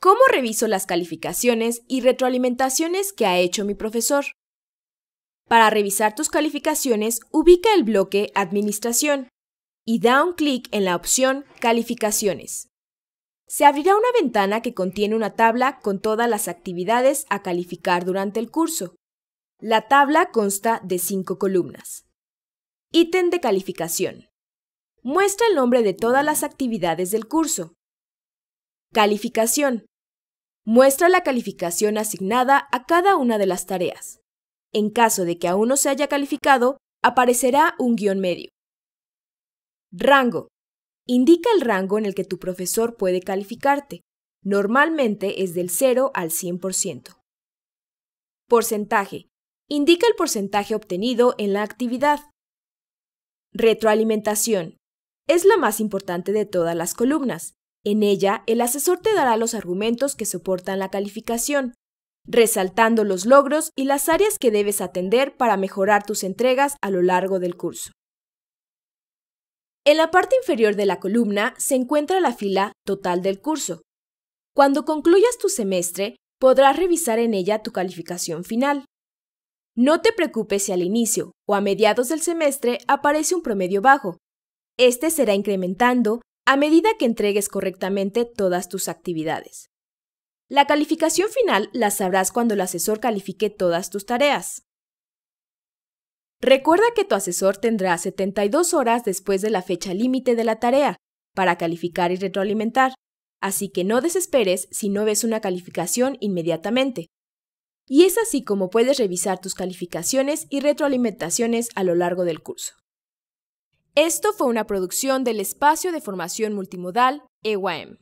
¿Cómo reviso las calificaciones y retroalimentaciones que ha hecho mi profesor? Para revisar tus calificaciones, ubica el bloque Administración y da un clic en la opción Calificaciones. Se abrirá una ventana que contiene una tabla con todas las actividades a calificar durante el curso. La tabla consta de cinco columnas. Ítem de calificación. Muestra el nombre de todas las actividades del curso. Calificación muestra la calificación asignada a cada una de las tareas. En caso de que aún no se haya calificado, aparecerá un guión medio. Rango. Indica el rango en el que tu profesor puede calificarte. Normalmente es del 0 al 100%. Porcentaje. Indica el porcentaje obtenido en la actividad. Retroalimentación. Es la más importante de todas las columnas. En ella, el asesor te dará los argumentos que soportan la calificación, resaltando los logros y las áreas que debes atender para mejorar tus entregas a lo largo del curso. En la parte inferior de la columna se encuentra la fila total del curso. Cuando concluyas tu semestre, podrás revisar en ella tu calificación final. No te preocupes si al inicio o a mediados del semestre aparece un promedio bajo. Este será incrementando a medida que entregues correctamente todas tus actividades. La calificación final la sabrás cuando el asesor califique todas tus tareas. Recuerda que tu asesor tendrá 72 horas después de la fecha límite de la tarea para calificar y retroalimentar, así que no desesperes si no ves una calificación inmediatamente. Y es así como puedes revisar tus calificaciones y retroalimentaciones a lo largo del curso. Esto fue una producción del Espacio de Formación Multimodal EYM.